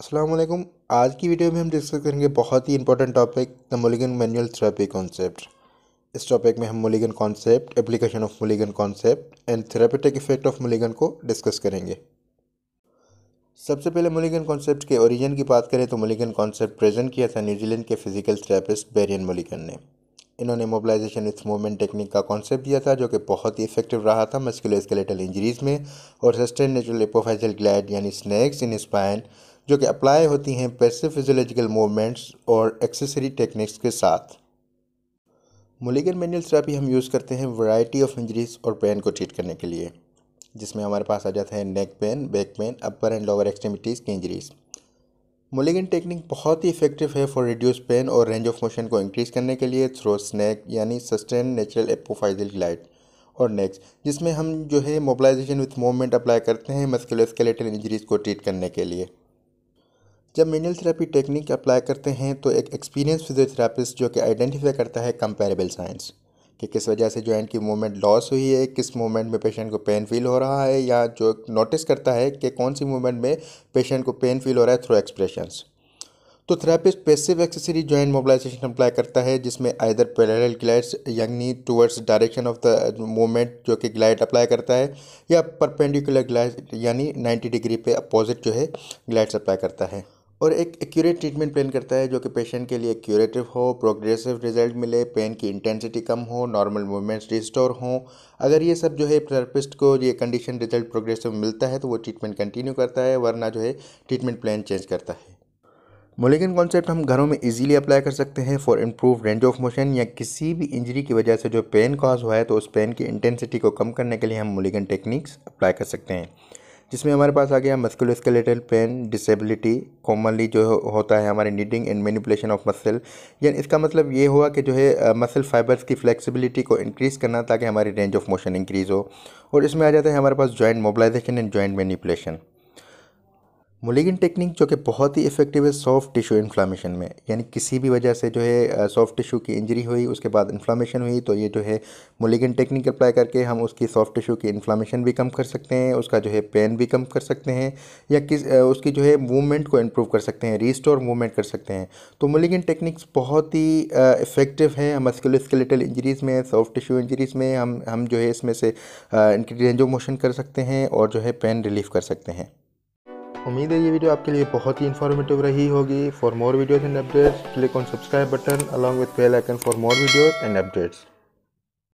असलम आज की वीडियो में हम डिस्कस करेंगे बहुत ही important topic the Mulligan manual therapy concept इस टॉपिक में हम Mulligan concept application of Mulligan concept and therapeutic effect of Mulligan को डिस्कस करेंगे सबसे पहले मुलिगन कॉन्सेप्ट के ओरिजिन की बात करें तो मुलिगन कॉन्सेप्ट प्रेजेंट किया था न्यूजीलैंड के फिजिकल थेरेपिस्ट बेरियन मुलिगन ने इन्होंने मोबिलाइजेशन विथ मूवमेंट टेक्निक का कॉन्सेप्ट दिया था जो कि बहुत ही इफेक्टिव रहा था मस्कुलोस्केलेटल इंजरीज में और सस्टेन नेचुरल एपोफाइजल ग्लैड यानी स्नैक्स इन स्पाइन जो कि अप्लाई होती हैं पैसे फिजोलॉजिकल मूवमेंट्स और एक्सेसरी टेक्निक्स के साथ मुलिगन मैनुअल थेरापी हम यूज़ करते हैं वैरायटी ऑफ इंजरीज और पेन को ट्रीट करने के लिए जिसमें हमारे पास आ जाता है neck pain back pain upper and lower extremities की इंजरीज़ मुलिगन टेक्निक बहुत ही इफेक्टिव है फॉर रिड्यूस पेन और रेंज ऑफ मोशन को इंक्रीज़ करने के लिए थ्रो स्नैक यानी सस्टेन नेचुरल एपोफाइजल ग्लाइड और नेक्स्ट जिसमें हम जो है मोबलाइजेशन विथ मूवमेंट अप्लाई करते हैं मस्कुलोस्केलेटल इंजरीज़ को ट्रीट करने के लिए जब मिनरल थेरेपी टेक्निक अप्लाई करते हैं तो एक एक्सपीरियंस फिजियोथेरापिस्ट जो कि आइडेंटिफाई करता है कंपेरेबल साइंस कि किस वजह से जॉइंट की मूवमेंट लॉस हुई है किस मूवमेंट में पेशेंट को पेन फील हो रहा है या जो नोटिस करता है कि कौन सी मूवमेंट में पेशेंट को पेन फील हो रहा है थ्रू एक्सप्रेशन तो therapist passive accessory joint mobilization apply करता है जिसमें आइदर पैरेलल ग्लाइड्स यानी towards direction of the movement जो कि ग्लाइड अप्लाई करता है या परपेंडिकुलर ग्लाइड यानी 90 डिग्री पे अपोजिट जो है ग्लाइड्स अप्लाई करता है और एक एक्यूरेट ट्रीटमेंट प्लान करता है जो कि पेशेंट के लिए क्यूरेटिव हो प्रोग्रेसिव रिजल्ट मिले पेन की इंटेंसिटी कम हो नॉर्मल मूवमेंट्स रिस्टोर हों अगर ये सब जो है थेरेपिस्ट को ये कंडीशन रिजल्ट प्रोग्रेसिव मिलता है तो वो ट्रीटमेंट कंटिन्यू करता है वरना जो है ट्रीटमेंट प्लान चेंज करता है मोलिगन कॉन्सेप्ट हम घरों में इजीली अप्लाई कर सकते हैं for improve range of motion या किसी भी इंजरी की वजह से जो पेन कॉज हुआ है तो उस पेन की इंटेंसिटी को कम करने के लिए हम मोलिगन टेक्निक्स अप्लाई कर सकते हैं जिसमें हमारे पास आ गया मस्कुलोस्केलेटल पेन डिसेबिलिटी कॉमनली जो होता है हमारे kneading and manipulation of muscle यानी इसका मतलब ये हुआ कि जो है मसल फाइबर्स की फ्लेक्सिबिलिटी को इंक्रीज़ करना ताकि हमारी रेंज ऑफ मोशन इंक्रीज़ हो और इसमें आ जाता है हमारे पास joint mobilization and joint manipulation Mulligan technique जो कि बहुत ही इफेक्टिव है सॉफ्ट टिश्यू इन्फ्लामेशन में यानी किसी भी वजह से जो है सॉफ्ट टिश्यू की इंजरी हुई उसके बाद इन्फ्लामेशन हुई तो ये जो है मुलिगिन टेक्निक अप्लाई करके हम उसकी सॉफ्ट टिश्यू की इन्फ्लामेशन भी कम कर सकते हैं उसका जो है पेन भी कम कर सकते हैं या किस उसकी जो है मूवमेंट को इम्प्रूव कर सकते हैं रिस्टोर मूवमेंट कर सकते हैं तो मुलिगिन टेक्निक्स बहुत ही इफेक्टिव है मस्कुलस्केलेटल इंजरीज़ में सॉफ्ट टिश्यू इंजरीज़ में हम हम जो है इसमें से इनकी रेंज ऑफ मोशन कर सकते हैं और जो है पेन रिलीफ कर सकते हैं उम्मीद है ये वीडियो आपके लिए बहुत ही इन्फॉर्मेटिव रही होगी for more videos and updates click on subscribe button along with bell icon for more videos and updates